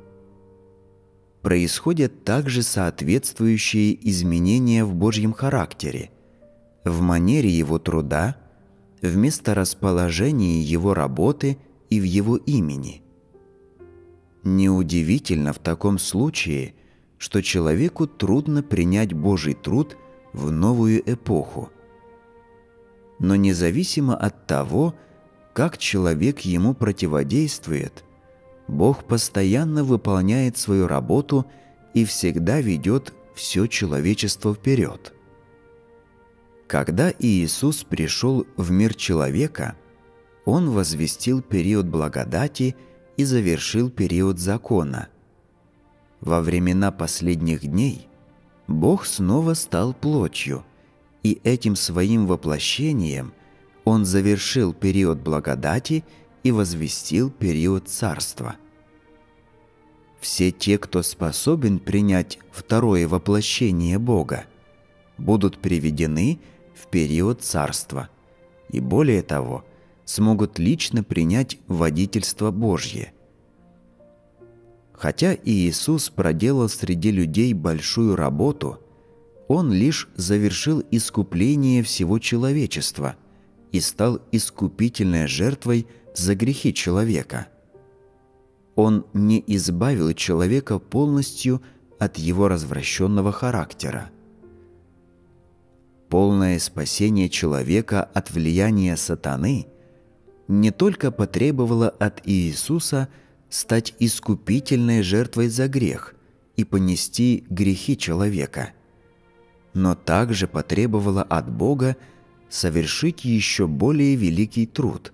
Происходят также соответствующие изменения в Божьем характере, в манере его труда, в месторасположении его работы – и в его имени. Неудивительно в таком случае, что человеку трудно принять Божий труд в новую эпоху. Но независимо от того, как человек ему противодействует, Бог постоянно выполняет свою работу и всегда ведет все человечество вперед. Когда Иисус пришел в мир человека – он возвестил период благодати и завершил период закона. Во времена последних дней Бог снова стал плотью, и этим своим воплощением он завершил период благодати и возвестил период царства. Все те, кто способен принять второе воплощение Бога, будут приведены в период царства. И более того – смогут лично принять водительство Божье. Хотя Иисус проделал среди людей большую работу, Он лишь завершил искупление всего человечества и стал искупительной жертвой за грехи человека. Он не избавил человека полностью от его развращенного характера – полное спасение человека от влияния сатаны не только потребовала от Иисуса стать искупительной жертвой за грех и понести грехи человека, но также потребовала от Бога совершить еще более великий труд,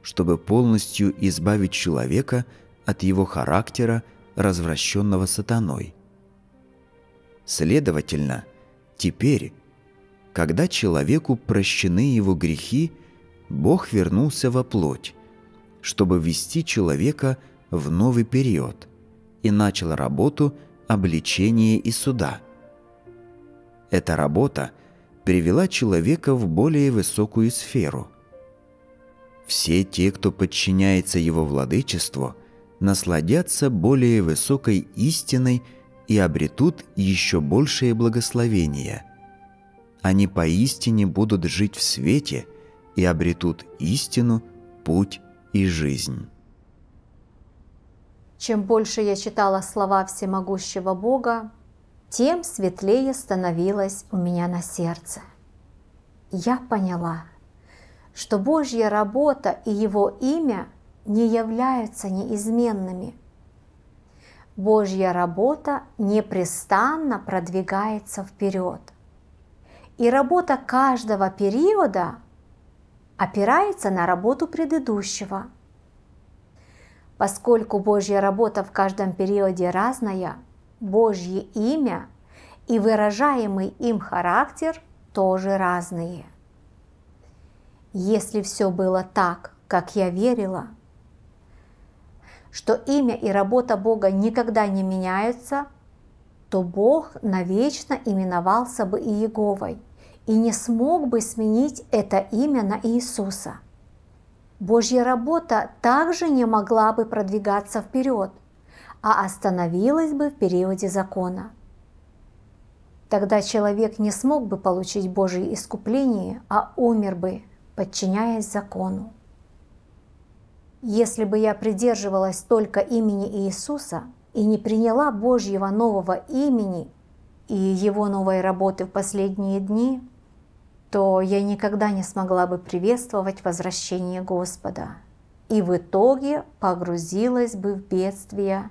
чтобы полностью избавить человека от его характера, развращенного сатаной. Следовательно, теперь, когда человеку прощены его грехи – Бог вернулся во плоть, чтобы ввести человека в новый период и начал работу обличения и суда. Эта работа привела человека в более высокую сферу. Все те, кто подчиняется его владычеству, насладятся более высокой истиной и обретут еще большее благословение. Они поистине будут жить в свете – и обретут истину, путь и жизнь. Чем больше я читала слова всемогущего Бога, тем светлее становилось у меня на сердце. Я поняла, что Божья работа и Его имя не являются неизменными. Божья работа непрестанно продвигается вперед. И работа каждого периода опирается на работу предыдущего. Поскольку Божья работа в каждом периоде разная, Божье имя и выражаемый им характер тоже разные. Если все было так, как я верила, что имя и работа Бога никогда не меняются, то Бог навечно именовался бы иеговой и не смог бы сменить это имя на Иисуса. Божья работа также не могла бы продвигаться вперед, а остановилась бы в периоде закона. Тогда человек не смог бы получить Божье искупление, а умер бы, подчиняясь закону. Если бы я придерживалась только имени Иисуса и не приняла Божьего нового имени и его новой работы в последние дни, то я никогда не смогла бы приветствовать возвращение Господа и в итоге погрузилась бы в бедствие,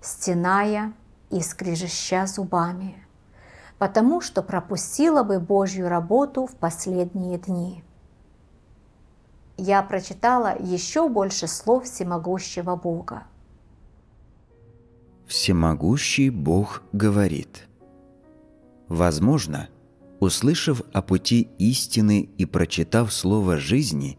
стеная и скрежеща зубами, потому что пропустила бы Божью работу в последние дни. Я прочитала еще больше слов всемогущего Бога. Всемогущий Бог говорит. Возможно, – Услышав о пути истины и прочитав слово жизни,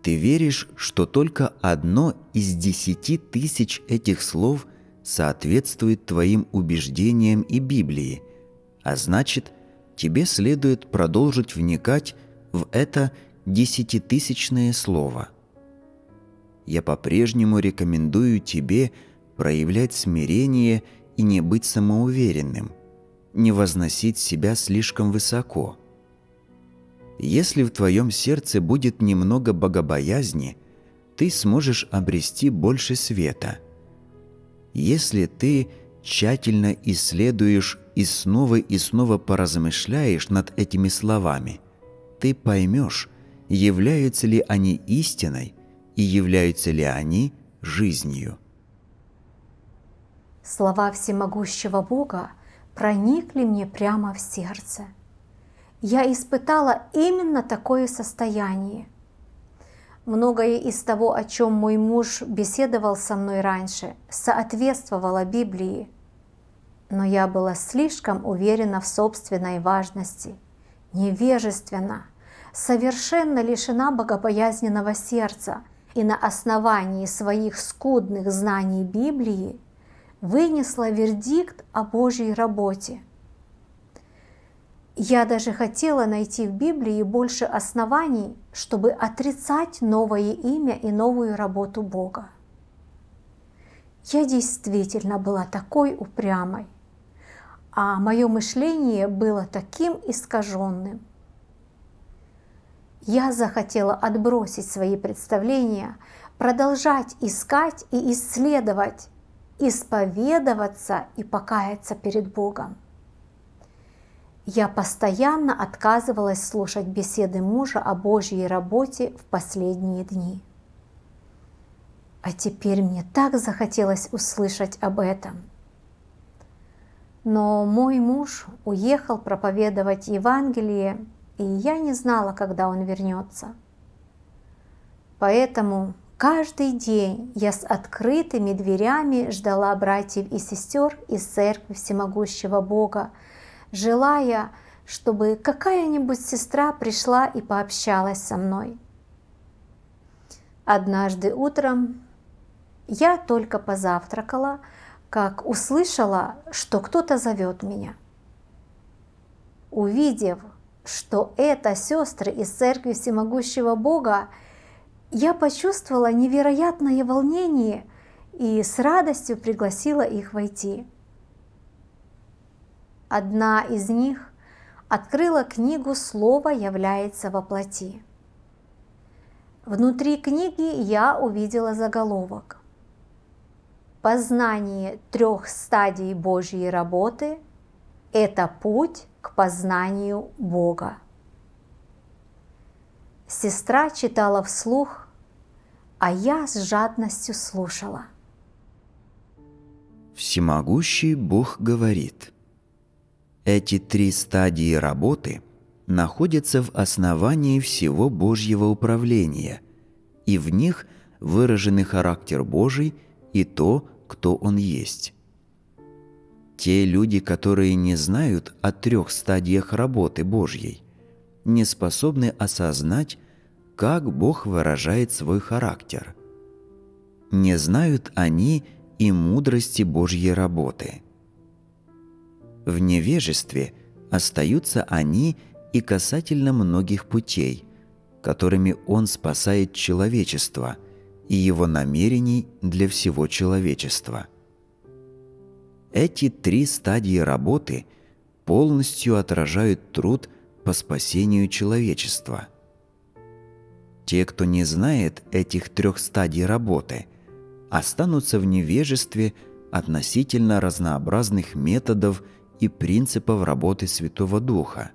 ты веришь, что только одно из десяти тысяч этих слов соответствует твоим убеждениям и Библии, а значит, тебе следует продолжить вникать в это десятитысячное слово. Я по-прежнему рекомендую тебе проявлять смирение и не быть самоуверенным – не возносить себя слишком высоко. Если в твоем сердце будет немного богобоязни, ты сможешь обрести больше света. Если ты тщательно исследуешь и снова и снова поразмышляешь над этими словами, ты поймешь, являются ли они истиной и являются ли они жизнью. Слова всемогущего Бога – проникли мне прямо в сердце. Я испытала именно такое состояние. Многое из того, о чем мой муж беседовал со мной раньше, соответствовало Библии. Но я была слишком уверена в собственной важности, невежественна, совершенно лишена богобоязненного сердца и на основании своих скудных знаний Библии вынесла вердикт о Божьей работе. Я даже хотела найти в Библии больше оснований, чтобы отрицать новое имя и новую работу Бога. Я действительно была такой упрямой, а мое мышление было таким искаженным. Я захотела отбросить свои представления, продолжать искать и исследовать, исповедоваться и покаяться перед Богом. Я постоянно отказывалась слушать беседы мужа о Божьей работе в последние дни. А теперь мне так захотелось услышать об этом. Но мой муж уехал проповедовать Евангелие, и я не знала, когда он вернется. Поэтому Каждый день я с открытыми дверями ждала братьев и сестер из Церкви Всемогущего Бога, желая, чтобы какая-нибудь сестра пришла и пообщалась со мной. Однажды утром я только позавтракала, как услышала, что кто-то зовет меня. Увидев, что это сестры из Церкви Всемогущего Бога, я почувствовала невероятное волнение и с радостью пригласила их войти. Одна из них открыла книгу «Слово является во плоти». Внутри книги я увидела заголовок «Познание трех стадий Божьей работы – это путь к познанию Бога». Сестра читала вслух а я с жадностью слушала. Всемогущий Бог говорит, эти три стадии работы находятся в основании всего Божьего управления, и в них выражены характер Божий и то, кто Он есть. Те люди, которые не знают о трех стадиях работы Божьей, не способны осознать, как Бог выражает свой характер. Не знают они и мудрости Божьей работы. В невежестве остаются они и касательно многих путей, которыми Он спасает человечество и его намерений для всего человечества. Эти три стадии работы полностью отражают труд по спасению человечества – те, кто не знает этих трех стадий работы, останутся в невежестве относительно разнообразных методов и принципов работы Святого Духа.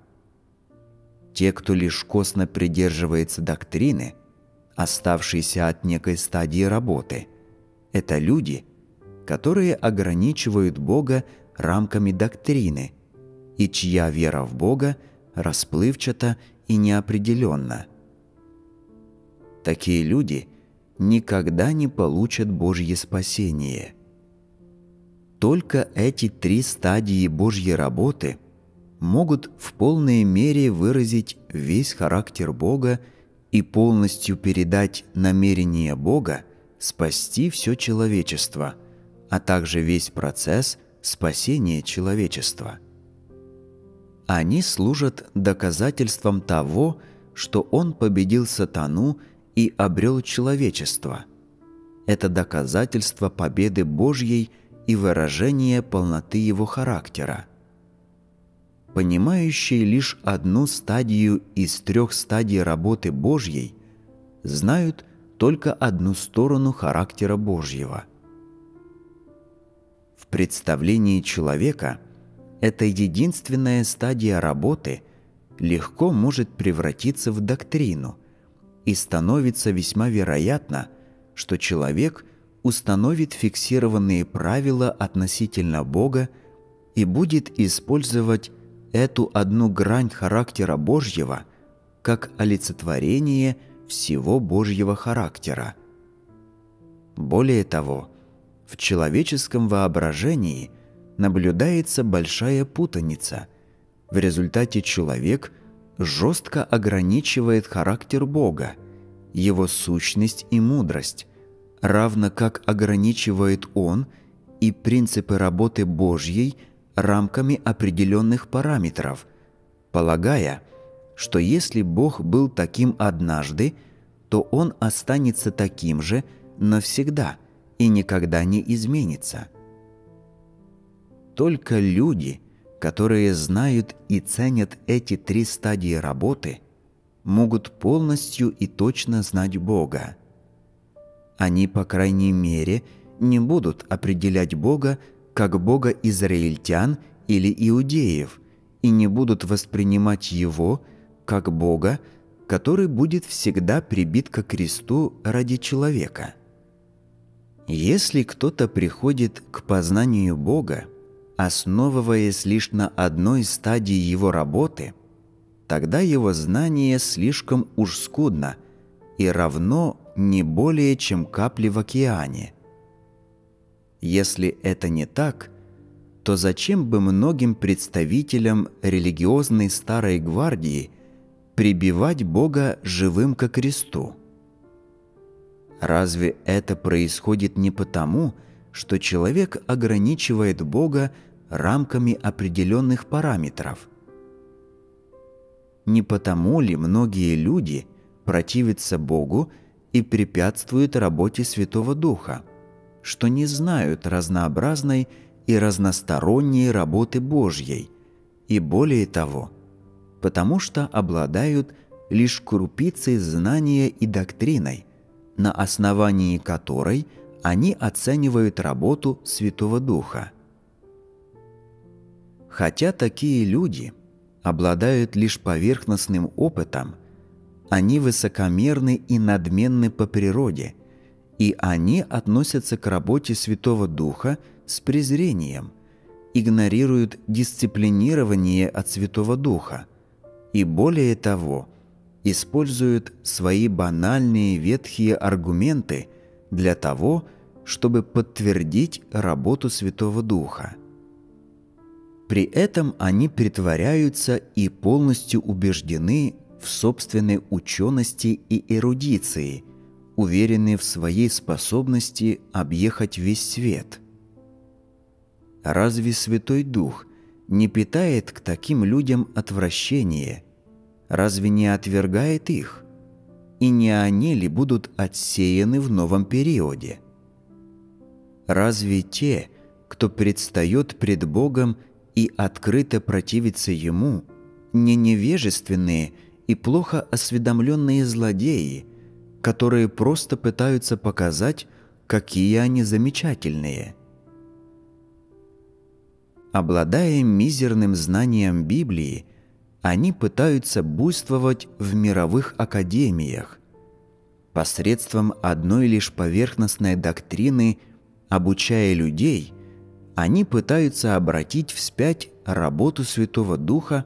Те, кто лишь косно придерживается доктрины, оставшиеся от некой стадии работы, это люди, которые ограничивают Бога рамками доктрины и чья вера в Бога расплывчата и неопределенна – Такие люди никогда не получат Божье спасение. Только эти три стадии Божьей работы могут в полной мере выразить весь характер Бога и полностью передать намерение Бога спасти все человечество, а также весь процесс спасения человечества. Они служат доказательством того, что он победил сатану и обрел человечество. Это доказательство победы Божьей и выражение полноты его характера. Понимающие лишь одну стадию из трех стадий работы Божьей знают только одну сторону характера Божьего. В представлении человека эта единственная стадия работы легко может превратиться в доктрину – и становится весьма вероятно, что человек установит фиксированные правила относительно Бога и будет использовать эту одну грань характера Божьего как олицетворение всего Божьего характера. Более того, в человеческом воображении наблюдается большая путаница, в результате человек – жестко ограничивает характер Бога, его сущность и мудрость, равно как ограничивает Он и принципы работы Божьей рамками определенных параметров, полагая, что если Бог был таким однажды, то Он останется таким же навсегда и никогда не изменится. Только люди – которые знают и ценят эти три стадии работы, могут полностью и точно знать Бога. Они, по крайней мере, не будут определять Бога как Бога израильтян или иудеев и не будут воспринимать Его как Бога, который будет всегда прибит ко кресту ради человека. Если кто-то приходит к познанию Бога, основываясь лишь на одной стадии его работы, тогда его знание слишком уж скудно и равно не более, чем капли в океане. Если это не так, то зачем бы многим представителям религиозной старой гвардии прибивать Бога живым ко кресту? Разве это происходит не потому, что человек ограничивает Бога рамками определенных параметров. Не потому ли многие люди противятся Богу и препятствуют работе Святого Духа, что не знают разнообразной и разносторонней работы Божьей, и более того, потому что обладают лишь крупицей знания и доктриной, на основании которой они оценивают работу Святого Духа – Хотя такие люди обладают лишь поверхностным опытом, они высокомерны и надменны по природе, и они относятся к работе Святого Духа с презрением, игнорируют дисциплинирование от Святого Духа и, более того, используют свои банальные ветхие аргументы для того, чтобы подтвердить работу Святого Духа. При этом они притворяются и полностью убеждены в собственной учености и эрудиции, уверены в своей способности объехать весь свет. Разве Святой Дух не питает к таким людям отвращение? Разве не отвергает их? И не они ли будут отсеяны в новом периоде? Разве те, кто предстает пред Богом – и открыто противиться ему не невежественные и плохо осведомленные злодеи, которые просто пытаются показать, какие они замечательные. Обладая мизерным знанием Библии, они пытаются буйствовать в мировых академиях посредством одной лишь поверхностной доктрины, обучая людей – они пытаются обратить вспять работу Святого Духа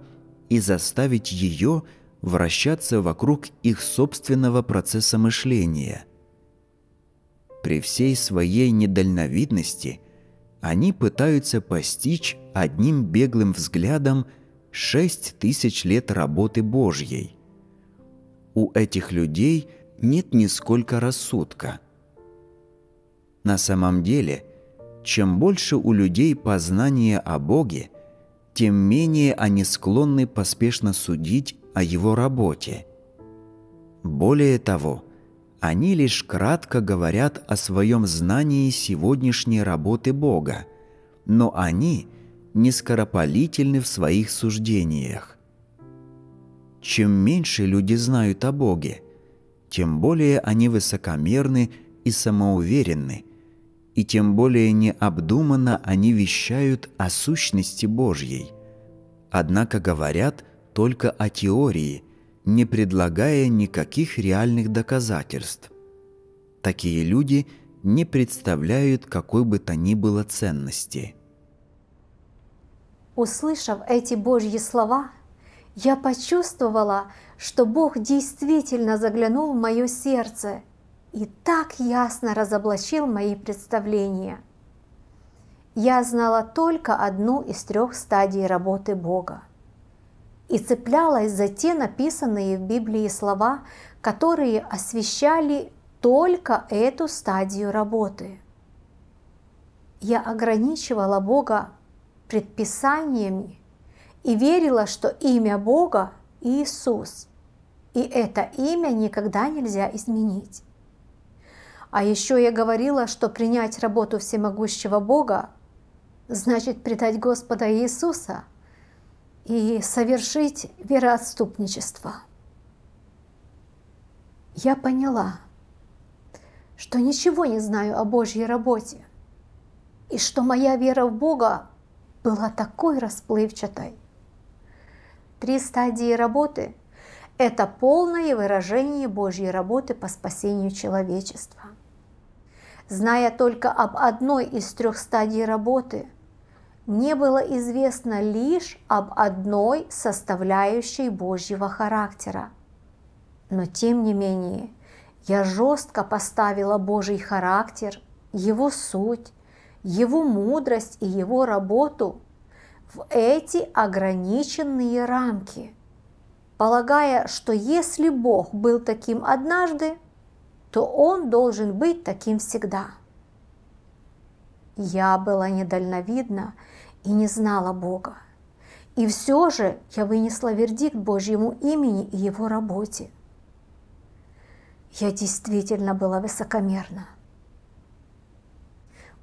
и заставить ее вращаться вокруг их собственного процесса мышления. При всей своей недальновидности они пытаются постичь одним беглым взглядом шесть тысяч лет работы Божьей. У этих людей нет нисколько рассудка. На самом деле – чем больше у людей познания о Боге, тем менее они склонны поспешно судить о его работе. Более того, они лишь кратко говорят о своем знании сегодняшней работы Бога, но они не скоропалительны в своих суждениях. Чем меньше люди знают о Боге, тем более они высокомерны и самоуверенны – и тем более необдуманно они вещают о сущности Божьей. Однако говорят только о теории, не предлагая никаких реальных доказательств. Такие люди не представляют какой бы то ни было ценности. Услышав эти Божьи слова, я почувствовала, что Бог действительно заглянул в мое сердце – и так ясно разоблачил мои представления. Я знала только одну из трех стадий работы Бога и цеплялась за те написанные в Библии слова, которые освещали только эту стадию работы. Я ограничивала Бога предписаниями и верила, что имя Бога – Иисус, и это имя никогда нельзя изменить. А еще я говорила, что принять работу всемогущего Бога значит предать Господа Иисуса и совершить вероотступничество. Я поняла, что ничего не знаю о Божьей работе, и что моя вера в Бога была такой расплывчатой. Три стадии работы – это полное выражение Божьей работы по спасению человечества – зная только об одной из трех стадий работы. Мне было известно лишь об одной составляющей Божьего характера. Но тем не менее, я жестко поставила Божий характер, его суть, его мудрость и его работу в эти ограниченные рамки, полагая, что если Бог был таким однажды, то он должен быть таким всегда. Я была недальновидна и не знала Бога. И все же я вынесла вердикт Божьему имени и его работе. Я действительно была высокомерна.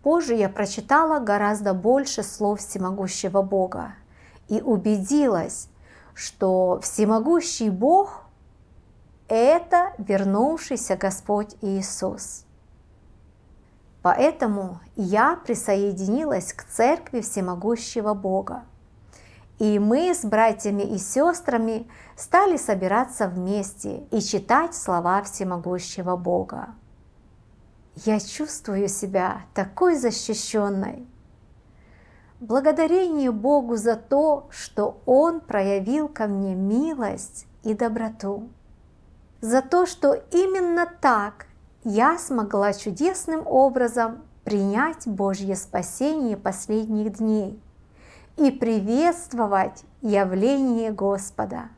Позже я прочитала гораздо больше слов всемогущего Бога и убедилась, что всемогущий Бог это вернувшийся Господь Иисус. Поэтому я присоединилась к Церкви Всемогущего Бога. И мы с братьями и сестрами стали собираться вместе и читать слова Всемогущего Бога. Я чувствую себя такой защищенной. Благодарение Богу за то, что Он проявил ко мне милость и доброту за то, что именно так я смогла чудесным образом принять Божье спасение последних дней и приветствовать явление Господа.